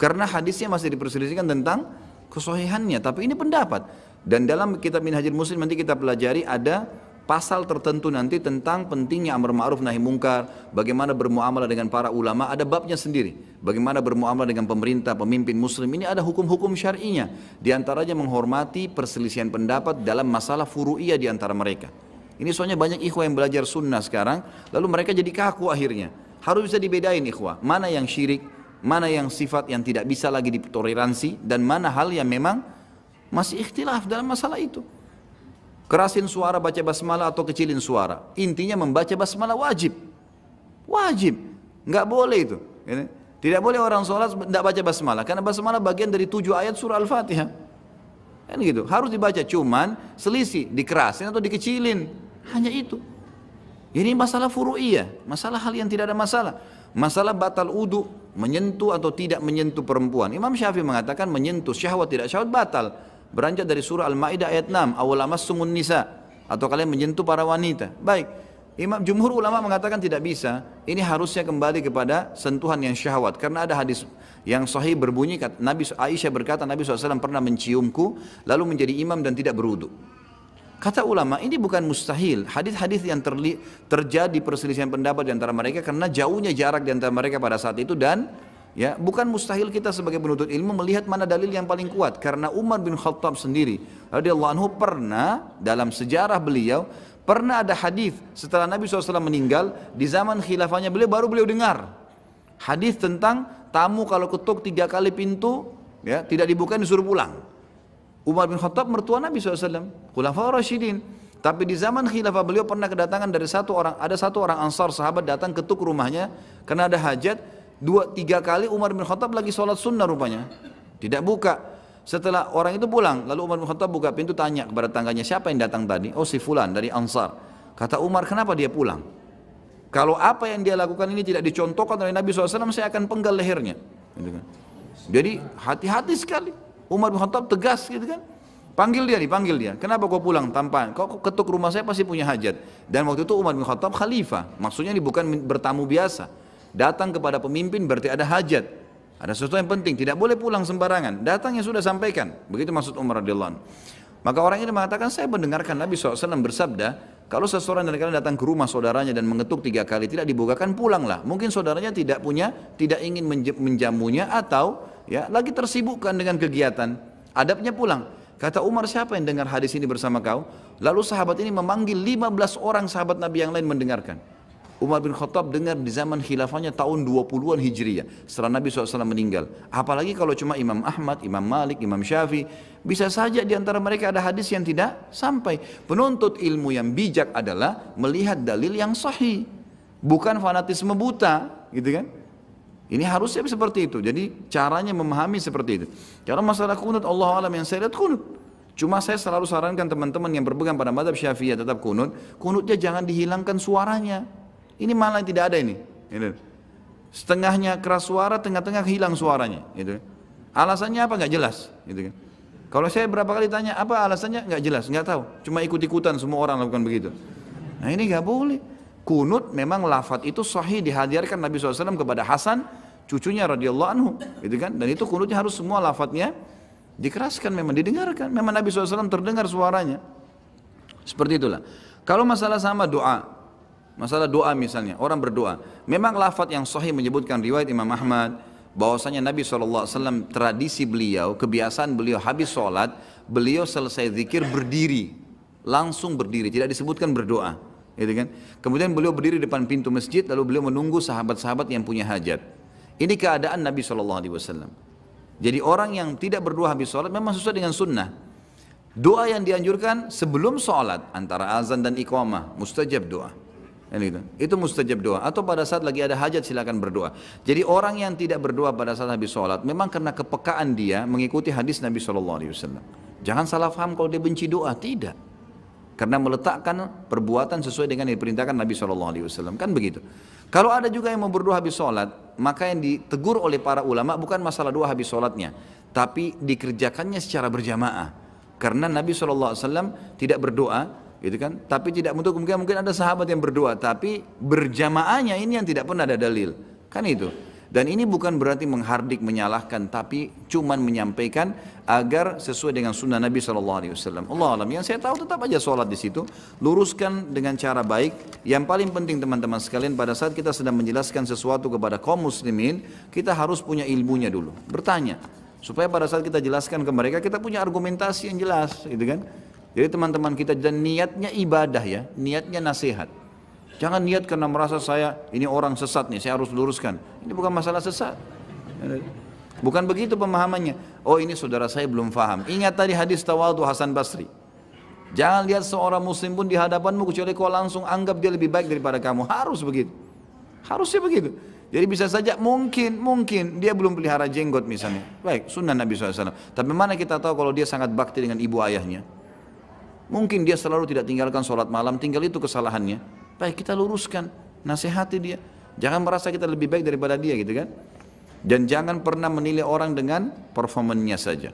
Karena hadisnya masih diperselisihkan tentang kesohihannya, tapi ini pendapat. Dan dalam kitab Minhajul Muslim nanti kita pelajari ada pasal tertentu nanti tentang pentingnya amar ma'ruf nahi mungkar, bagaimana bermuamalah dengan para ulama, ada babnya sendiri. Bagaimana bermuamalah dengan pemerintah, pemimpin muslim, ini ada hukum-hukum syar'inya. Di antaranya menghormati perselisihan pendapat dalam masalah furu'iyah di antara mereka. Ini soalnya banyak ikhwah yang belajar sunnah sekarang, lalu mereka jadi kaku akhirnya. Harus bisa dibedain ikhwah, mana yang syirik, mana yang sifat yang tidak bisa lagi ditoleransi, dan mana hal yang memang masih ikhtilaf dalam masalah itu. Kerasin suara baca basmalah atau kecilin suara. Intinya membaca basmalah wajib. Wajib. Nggak boleh itu. Tidak boleh orang sholat tidak baca basmalah. Karena basmalah bagian dari tujuh ayat surah Al-Fatihah. Kan gitu. Harus dibaca. Cuman selisih. Dikerasin atau dikecilin. Hanya itu. Ini masalah furu'iyah. Masalah hal yang tidak ada masalah. Masalah batal uduk Menyentuh atau tidak menyentuh perempuan. Imam Syafi'i mengatakan menyentuh syahwat tidak syahwat batal. Beranjak dari surah Al-Maidah ayat 6, sumun nisa atau kalian menyentuh para wanita. Baik. Imam jumhur ulama mengatakan tidak bisa. Ini harusnya kembali kepada sentuhan yang syahwat karena ada hadis yang sahih berbunyi Nabi Aisyah berkata Nabi SAW pernah menciumku lalu menjadi imam dan tidak beruduk. Kata ulama ini bukan mustahil. Hadis-hadis yang terli, terjadi perselisihan pendapat di antara mereka karena jauhnya jarak di antara mereka pada saat itu dan Ya, bukan mustahil kita sebagai penuntut ilmu melihat mana dalil yang paling kuat karena Umar bin Khattab sendiri radhiyallahu anhu pernah dalam sejarah beliau pernah ada hadis setelah Nabi SAW meninggal di zaman khilafahnya beliau baru beliau dengar hadis tentang tamu kalau ketuk tiga kali pintu ya tidak dibuka disuruh pulang. Umar bin Khattab mertua Nabi SAW, Khulafaur Rasyidin. Tapi di zaman khilafah beliau pernah kedatangan dari satu orang, ada satu orang ansar sahabat datang ketuk rumahnya karena ada hajat, dua tiga kali Umar bin Khattab lagi sholat sunnah rupanya tidak buka setelah orang itu pulang lalu Umar bin Khattab buka pintu tanya kepada tangganya siapa yang datang tadi oh si fulan dari Ansar kata Umar kenapa dia pulang kalau apa yang dia lakukan ini tidak dicontohkan oleh Nabi SAW saya akan penggal lehernya gitu kan. jadi hati-hati sekali Umar bin Khattab tegas gitu kan Panggil dia, dipanggil dia. Kenapa kau pulang tanpa? Kau ketuk rumah saya pasti punya hajat. Dan waktu itu Umar bin Khattab khalifah. Maksudnya ini bukan bertamu biasa. Datang kepada pemimpin berarti ada hajat. Ada sesuatu yang penting, tidak boleh pulang sembarangan. Datang yang sudah sampaikan. Begitu maksud Umar radhiyallahu Maka orang ini mengatakan, saya mendengarkan Nabi SAW bersabda, kalau seseorang dari kalian datang ke rumah saudaranya dan mengetuk tiga kali tidak dibukakan, pulanglah. Mungkin saudaranya tidak punya, tidak ingin menjamunya atau ya lagi tersibukkan dengan kegiatan. Adabnya pulang. Kata Umar, siapa yang dengar hadis ini bersama kau? Lalu sahabat ini memanggil 15 orang sahabat Nabi yang lain mendengarkan. Umar bin Khattab dengar di zaman khilafahnya tahun 20-an Hijriah setelah Nabi SAW meninggal. Apalagi kalau cuma Imam Ahmad, Imam Malik, Imam Syafi'i. Bisa saja di antara mereka ada hadis yang tidak sampai. Penuntut ilmu yang bijak adalah melihat dalil yang sahih. Bukan fanatisme buta, gitu kan? Ini harusnya seperti itu. Jadi caranya memahami seperti itu. Cara masalah kunut Allah alam yang saya lihat kunut. Cuma saya selalu sarankan teman-teman yang berpegang pada madhab Syafi'i tetap kunut. Kunutnya jangan dihilangkan suaranya. Ini malah tidak ada ini. Gitu. Setengahnya keras suara, tengah-tengah hilang suaranya. Gitu. Alasannya apa nggak jelas. Gitu kan. Kalau saya berapa kali tanya apa alasannya nggak jelas, nggak tahu. Cuma ikut-ikutan semua orang lakukan begitu. Nah ini nggak boleh. Kunut memang lafat itu sahih dihadirkan Nabi SAW kepada Hasan cucunya radhiyallahu anhu, gitu kan? Dan itu kunutnya harus semua lafadznya dikeraskan memang didengarkan. Memang Nabi SAW terdengar suaranya. Seperti itulah. Kalau masalah sama doa, Masalah doa misalnya, orang berdoa. Memang lafadz yang sahih menyebutkan riwayat Imam Ahmad, bahwasanya Nabi SAW tradisi beliau, kebiasaan beliau habis sholat, beliau selesai zikir berdiri. Langsung berdiri, tidak disebutkan berdoa. Gitu kan? Kemudian beliau berdiri depan pintu masjid, lalu beliau menunggu sahabat-sahabat yang punya hajat. Ini keadaan Nabi SAW. Jadi orang yang tidak berdoa habis sholat memang sesuai dengan sunnah. Doa yang dianjurkan sebelum sholat antara azan dan iqamah, mustajab doa gitu. Itu mustajab doa. Atau pada saat lagi ada hajat silakan berdoa. Jadi orang yang tidak berdoa pada saat habis sholat, memang karena kepekaan dia mengikuti hadis Nabi Shallallahu Alaihi Wasallam. Jangan salah faham kalau dia benci doa, tidak. Karena meletakkan perbuatan sesuai dengan yang diperintahkan Nabi Shallallahu Alaihi Wasallam kan begitu. Kalau ada juga yang mau berdoa habis sholat, maka yang ditegur oleh para ulama bukan masalah doa habis sholatnya, tapi dikerjakannya secara berjamaah. Karena Nabi SAW tidak berdoa gitu kan? Tapi tidak untuk kemungkinan mungkin ada sahabat yang berdoa, tapi berjamaahnya ini yang tidak pernah ada dalil, kan itu. Dan ini bukan berarti menghardik, menyalahkan, tapi cuman menyampaikan agar sesuai dengan sunnah Nabi Shallallahu Alaihi Wasallam. Allah alam yang saya tahu tetap aja sholat di situ, luruskan dengan cara baik. Yang paling penting teman-teman sekalian pada saat kita sedang menjelaskan sesuatu kepada kaum muslimin, kita harus punya ilmunya dulu, bertanya supaya pada saat kita jelaskan ke mereka kita punya argumentasi yang jelas, gitu kan? Jadi teman-teman kita dan niatnya ibadah ya, niatnya nasihat. Jangan niat karena merasa saya ini orang sesat nih, saya harus luruskan. Ini bukan masalah sesat. Bukan begitu pemahamannya. Oh ini saudara saya belum faham. Ingat tadi hadis tawadu Hasan Basri. Jangan lihat seorang muslim pun di hadapanmu kecuali kau langsung anggap dia lebih baik daripada kamu. Harus begitu. Harusnya begitu. Jadi bisa saja mungkin, mungkin dia belum pelihara jenggot misalnya. Baik, sunnah Nabi SAW. Tapi mana kita tahu kalau dia sangat bakti dengan ibu ayahnya. Mungkin dia selalu tidak tinggalkan sholat malam, tinggal itu kesalahannya. Baik kita luruskan, nasihati dia. Jangan merasa kita lebih baik daripada dia gitu kan. Dan jangan pernah menilai orang dengan performannya saja.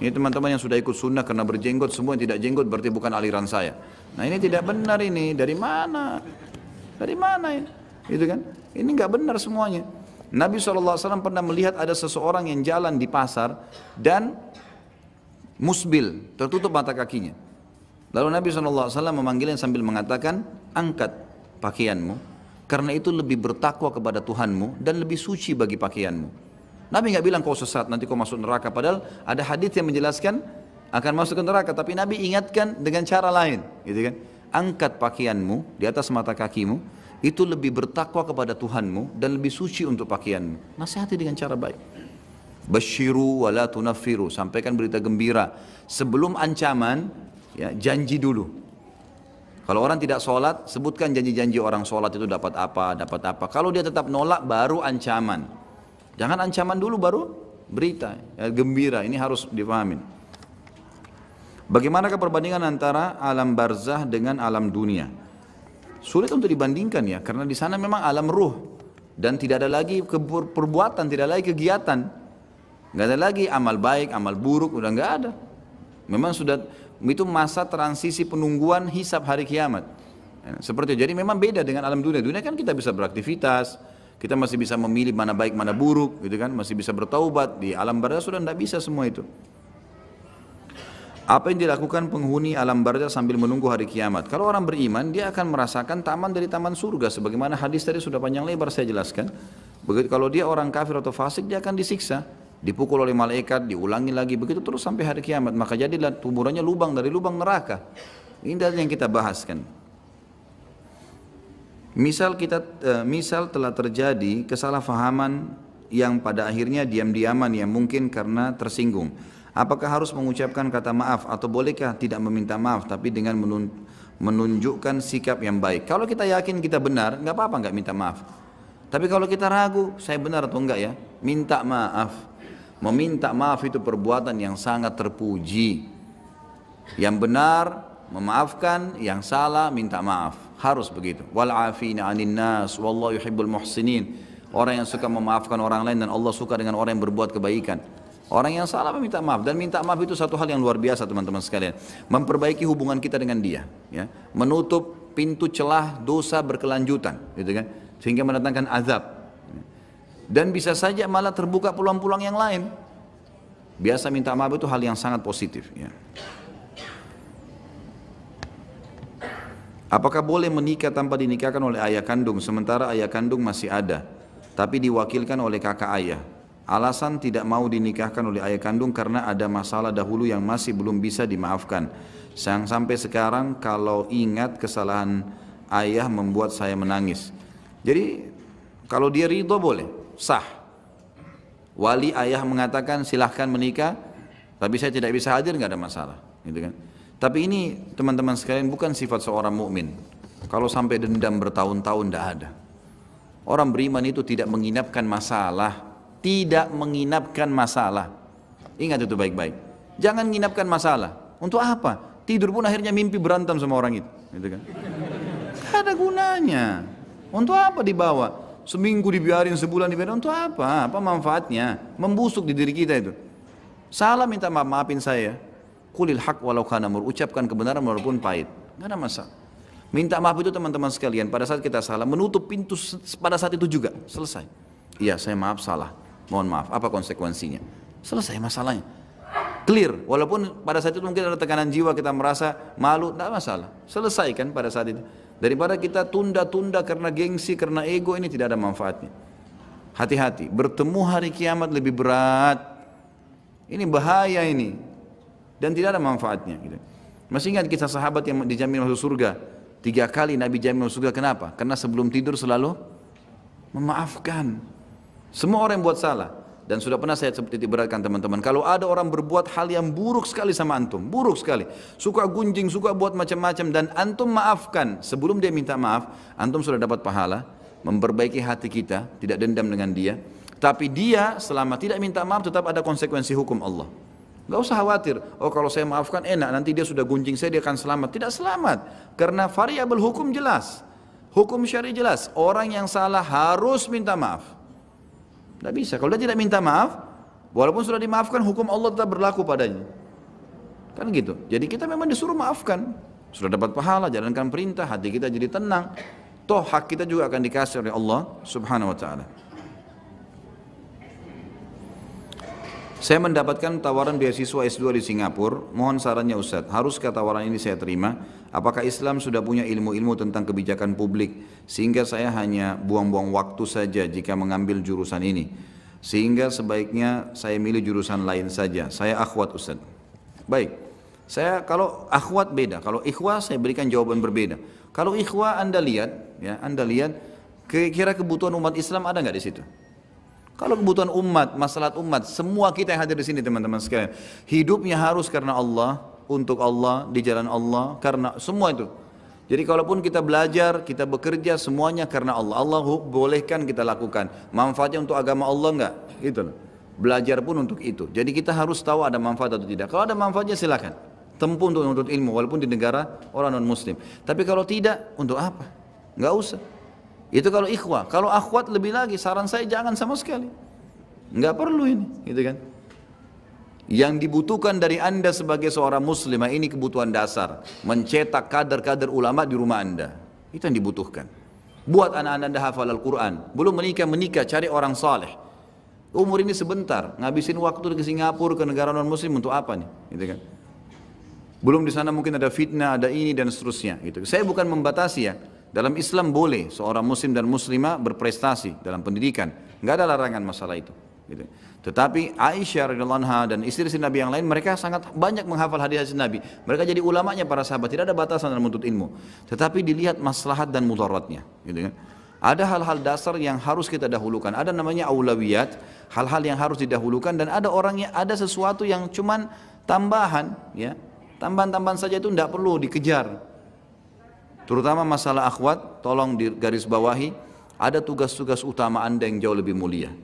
Ini teman-teman yang sudah ikut sunnah karena berjenggot, semua yang tidak jenggot berarti bukan aliran saya. Nah ini tidak benar ini, dari mana? Dari mana ya? Gitu kan? Ini nggak benar semuanya. Nabi SAW pernah melihat ada seseorang yang jalan di pasar dan musbil, tertutup mata kakinya. Lalu Nabi SAW memanggilnya sambil mengatakan, angkat pakaianmu, karena itu lebih bertakwa kepada Tuhanmu dan lebih suci bagi pakaianmu. Nabi nggak bilang kau sesat nanti kau masuk neraka, padahal ada hadis yang menjelaskan akan masuk ke neraka, tapi Nabi ingatkan dengan cara lain, gitu kan? Angkat pakaianmu di atas mata kakimu, itu lebih bertakwa kepada Tuhanmu dan lebih suci untuk pakaianmu. Nasihati dengan cara baik. Bashiru wala tunafiru, sampaikan berita gembira. Sebelum ancaman, Ya, janji dulu. Kalau orang tidak sholat, sebutkan janji-janji orang sholat itu dapat apa, dapat apa. Kalau dia tetap nolak, baru ancaman. Jangan ancaman dulu, baru berita ya, gembira. Ini harus dipahamin. Bagaimana perbandingan antara alam barzah dengan alam dunia? Sulit untuk dibandingkan ya, karena di sana memang alam ruh dan tidak ada lagi perbuatan, tidak ada lagi kegiatan, nggak ada lagi amal baik, amal buruk, udah nggak ada. Memang sudah itu masa transisi penungguan hisab hari kiamat. Ya, seperti jadi memang beda dengan alam dunia. Dunia kan kita bisa beraktivitas, kita masih bisa memilih mana baik mana buruk, gitu kan? Masih bisa bertaubat. Di alam barzah sudah tidak bisa semua itu. Apa yang dilakukan penghuni alam barzah sambil menunggu hari kiamat? Kalau orang beriman, dia akan merasakan taman dari taman surga sebagaimana hadis tadi sudah panjang lebar saya jelaskan. Begitu kalau dia orang kafir atau fasik, dia akan disiksa dipukul oleh malaikat, diulangi lagi begitu terus sampai hari kiamat. Maka jadilah kuburannya lubang dari lubang neraka. Ini dari yang kita bahaskan. Misal kita eh, misal telah terjadi kesalahpahaman yang pada akhirnya diam-diaman yang mungkin karena tersinggung. Apakah harus mengucapkan kata maaf atau bolehkah tidak meminta maaf tapi dengan menunjukkan sikap yang baik? Kalau kita yakin kita benar, nggak apa-apa nggak minta maaf. Tapi kalau kita ragu, saya benar atau enggak ya, minta maaf. Meminta maaf itu perbuatan yang sangat terpuji. Yang benar memaafkan, yang salah minta maaf. Harus begitu. Wal afina nas wallahu Orang yang suka memaafkan orang lain dan Allah suka dengan orang yang berbuat kebaikan. Orang yang salah meminta maaf dan minta maaf itu satu hal yang luar biasa teman-teman sekalian. Memperbaiki hubungan kita dengan dia, ya. Menutup pintu celah dosa berkelanjutan, gitu kan? Sehingga mendatangkan azab. Dan bisa saja malah terbuka peluang-peluang yang lain. Biasa minta maaf itu hal yang sangat positif. Ya. Apakah boleh menikah tanpa dinikahkan oleh ayah kandung sementara ayah kandung masih ada tapi diwakilkan oleh kakak ayah? Alasan tidak mau dinikahkan oleh ayah kandung karena ada masalah dahulu yang masih belum bisa dimaafkan. Sang sampai sekarang kalau ingat kesalahan ayah membuat saya menangis. Jadi kalau dia ridho boleh sah. Wali ayah mengatakan silahkan menikah, tapi saya tidak bisa hadir nggak ada masalah, gitu kan? Tapi ini teman-teman sekalian bukan sifat seorang mukmin. Kalau sampai dendam bertahun-tahun tidak ada. Orang beriman itu tidak menginapkan masalah, tidak menginapkan masalah. Ingat itu baik-baik. Jangan menginapkan masalah. Untuk apa? Tidur pun akhirnya mimpi berantem sama orang itu, gitu kan? Tidak ada gunanya. Untuk apa dibawa? Seminggu dibiarin, sebulan dibiarin untuk apa? Apa manfaatnya? Membusuk di diri kita itu. Salah minta maaf, maafin saya. Kulil hak walau kana ucapkan kebenaran walaupun pahit. Gak ada masalah. Minta maaf itu teman-teman sekalian pada saat kita salah menutup pintu pada saat itu juga selesai. Iya saya maaf salah, mohon maaf. Apa konsekuensinya? Selesai masalahnya. Clear, walaupun pada saat itu mungkin ada tekanan jiwa kita merasa malu, tidak masalah. Selesaikan pada saat itu. Daripada kita tunda-tunda karena gengsi, karena ego ini tidak ada manfaatnya. Hati-hati, bertemu hari kiamat lebih berat. Ini bahaya ini. Dan tidak ada manfaatnya. Gitu. Masih ingat kisah sahabat yang dijamin masuk surga? Tiga kali Nabi jamin masuk surga, kenapa? Karena sebelum tidur selalu memaafkan. Semua orang yang buat salah. Dan sudah pernah saya seperti beratkan teman-teman. Kalau ada orang berbuat hal yang buruk sekali sama antum, buruk sekali. Suka gunjing, suka buat macam-macam dan antum maafkan. Sebelum dia minta maaf, antum sudah dapat pahala, memperbaiki hati kita, tidak dendam dengan dia. Tapi dia selama tidak minta maaf tetap ada konsekuensi hukum Allah. Gak usah khawatir, oh kalau saya maafkan enak, nanti dia sudah gunjing saya, dia akan selamat. Tidak selamat, karena variabel hukum jelas. Hukum syari jelas, orang yang salah harus minta maaf. Tidak bisa. Kalau dia tidak minta maaf, walaupun sudah dimaafkan, hukum Allah tetap berlaku padanya. Kan gitu. Jadi kita memang disuruh maafkan. Sudah dapat pahala, jalankan perintah, hati kita jadi tenang. Toh hak kita juga akan dikasih oleh Allah subhanahu wa ta'ala. Saya mendapatkan tawaran beasiswa S2 di Singapura, mohon sarannya Ustaz, haruskah tawaran ini saya terima? Apakah Islam sudah punya ilmu-ilmu tentang kebijakan publik, sehingga saya hanya buang-buang waktu saja jika mengambil jurusan ini? Sehingga sebaiknya saya milih jurusan lain saja, saya akhwat Ustaz. Baik, saya kalau akhwat beda, kalau ikhwah saya berikan jawaban berbeda. Kalau ikhwah Anda lihat, ya Anda lihat, kira-kira kebutuhan umat Islam ada nggak di situ? Kalau kebutuhan umat, masalah umat, semua kita yang hadir di sini teman-teman sekalian, hidupnya harus karena Allah, untuk Allah, di jalan Allah, karena semua itu. Jadi kalaupun kita belajar, kita bekerja semuanya karena Allah. Allah bolehkan kita lakukan. Manfaatnya untuk agama Allah enggak? Gitu loh. Belajar pun untuk itu. Jadi kita harus tahu ada manfaat atau tidak. Kalau ada manfaatnya silakan. Tempuh untuk menuntut ilmu walaupun di negara orang non muslim. Tapi kalau tidak, untuk apa? Enggak usah. Itu kalau ikhwah, kalau akhwat lebih lagi saran saya jangan sama sekali. Enggak perlu ini, gitu kan? Yang dibutuhkan dari Anda sebagai seorang muslimah ini kebutuhan dasar, mencetak kader-kader ulama di rumah Anda. Itu yang dibutuhkan. Buat anak-anak Anda hafal Al-Qur'an, belum menikah menikah cari orang saleh. Umur ini sebentar, ngabisin waktu ke Singapura ke negara non muslim untuk apa nih? Gitu kan? Belum di sana mungkin ada fitnah, ada ini dan seterusnya gitu. Saya bukan membatasi ya, dalam Islam boleh seorang muslim dan muslimah berprestasi dalam pendidikan. Nggak ada larangan masalah itu. Gitu. Tetapi Aisyah radhiyallahu anha dan istri-istri Nabi yang lain mereka sangat banyak menghafal hadis-hadis Nabi. Mereka jadi ulamanya para sahabat, tidak ada batasan dalam menuntut ilmu. Tetapi dilihat maslahat dan mudaratnya, gitu kan. Ada hal-hal dasar yang harus kita dahulukan. Ada namanya aulawiyat, hal-hal yang harus didahulukan dan ada orangnya ada sesuatu yang cuman tambahan, ya. Tambahan-tambahan saja itu tidak perlu dikejar, terutama masalah akhwat tolong garis bawahi, ada tugas-tugas utama anda yang jauh lebih mulia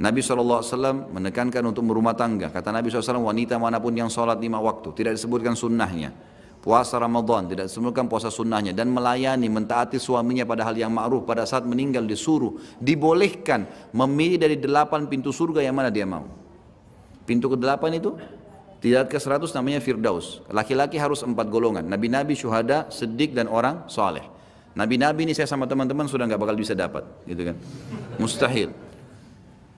Nabi SAW menekankan untuk berumah tangga. Kata Nabi SAW, wanita manapun yang sholat lima waktu, tidak disebutkan sunnahnya. Puasa Ramadan, tidak disebutkan puasa sunnahnya. Dan melayani, mentaati suaminya pada hal yang ma'ruf. Pada saat meninggal disuruh, dibolehkan memilih dari delapan pintu surga yang mana dia mau. Pintu ke delapan itu tidak ke-100 namanya Firdaus. Laki-laki harus empat golongan. Nabi-nabi, syuhada, sedik, dan orang soleh. Nabi-nabi ini saya sama teman-teman sudah nggak bakal bisa dapat. gitu kan? Mustahil.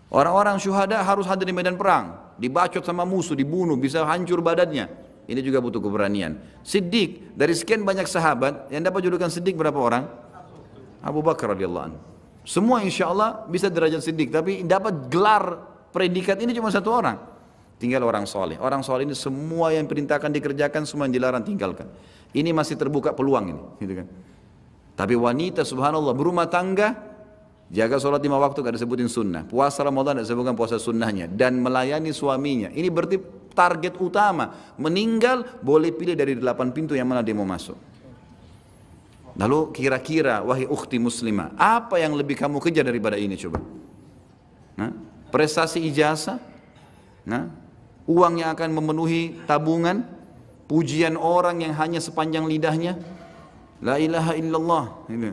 Orang-orang syuhada harus hadir di medan perang. Dibacot sama musuh, dibunuh, bisa hancur badannya. Ini juga butuh keberanian. Siddiq, dari sekian banyak sahabat, yang dapat julukan Siddiq berapa orang? Abu Bakar radhiyallahu anhu. Semua insya Allah bisa derajat Siddiq, tapi dapat gelar predikat ini cuma satu orang tinggal orang soleh. Orang soleh ini semua yang perintahkan dikerjakan, semua yang dilarang tinggalkan. Ini masih terbuka peluang ini, gitu kan. Tapi wanita subhanallah berumah tangga jaga sholat lima waktu gak disebutin sunnah puasa Ramadan gak disebutkan puasa sunnahnya dan melayani suaminya ini berarti target utama meninggal boleh pilih dari delapan pintu yang mana dia mau masuk lalu kira-kira wahai ukhti muslimah apa yang lebih kamu kejar daripada ini coba nah, prestasi ijazah nah, uang yang akan memenuhi tabungan, pujian orang yang hanya sepanjang lidahnya. La ilaha illallah. Ini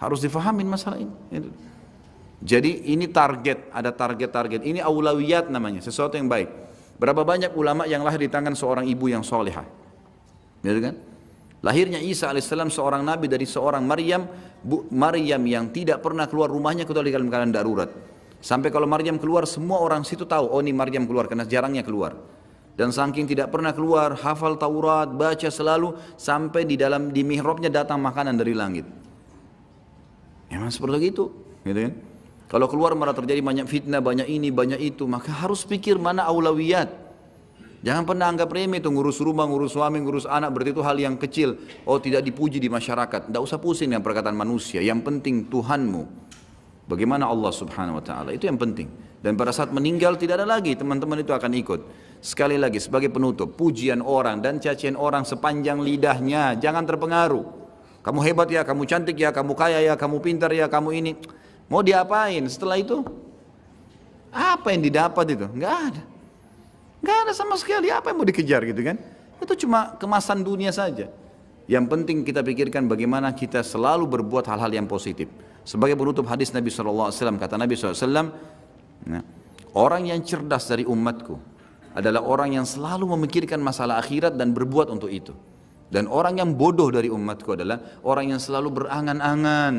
Harus difahamin masalah ini. Jadi ini target, ada target-target. Ini aulawiyat namanya, sesuatu yang baik. Berapa banyak ulama yang lahir di tangan seorang ibu yang solehah? Gitu kan? Lahirnya Isa alaihissalam seorang nabi dari seorang Maryam, Bu Maryam yang tidak pernah keluar rumahnya kecuali dalam keadaan darurat. Sampai kalau Maryam keluar semua orang situ tahu, oh ini Maryam keluar karena jarangnya keluar. Dan saking tidak pernah keluar, hafal Taurat, baca selalu sampai di dalam di mihrabnya datang makanan dari langit. Ya, memang seperti itu, gitu kan? Kalau keluar malah terjadi banyak fitnah, banyak ini, banyak itu, maka harus pikir mana aulawiyat. Jangan pernah anggap remeh itu ngurus rumah, ngurus suami, ngurus anak berarti itu hal yang kecil. Oh tidak dipuji di masyarakat. Tidak usah pusing dengan perkataan manusia. Yang penting Tuhanmu Bagaimana Allah Subhanahu wa taala? Itu yang penting. Dan pada saat meninggal tidak ada lagi teman-teman itu akan ikut. Sekali lagi sebagai penutup, pujian orang dan cacian orang sepanjang lidahnya jangan terpengaruh. Kamu hebat ya, kamu cantik ya, kamu kaya ya, kamu pintar ya, kamu ini. Mau diapain setelah itu? Apa yang didapat itu? Enggak ada. Enggak ada sama sekali apa yang mau dikejar gitu kan. Itu cuma kemasan dunia saja. Yang penting kita pikirkan bagaimana kita selalu berbuat hal-hal yang positif. Sebagai penutup hadis Nabi SAW, kata Nabi SAW, nah, orang yang cerdas dari umatku adalah orang yang selalu memikirkan masalah akhirat dan berbuat untuk itu. Dan orang yang bodoh dari umatku adalah orang yang selalu berangan-angan.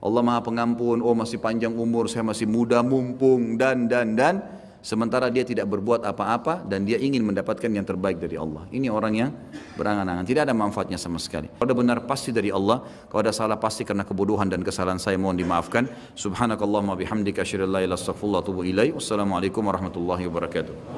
Allah maha pengampun, oh masih panjang umur, saya masih muda, mumpung, dan, dan, dan sementara dia tidak berbuat apa-apa dan dia ingin mendapatkan yang terbaik dari Allah. Ini orang yang berangan-angan, tidak ada manfaatnya sama sekali. Kalau ada benar pasti dari Allah, kalau ada salah pasti karena kebodohan dan kesalahan saya mohon dimaafkan. Subhanakallahumma bihamdika asyhadu an la ilaha illa anta astaghfiruka wa atubu ilaik. Wassalamualaikum warahmatullahi wabarakatuh.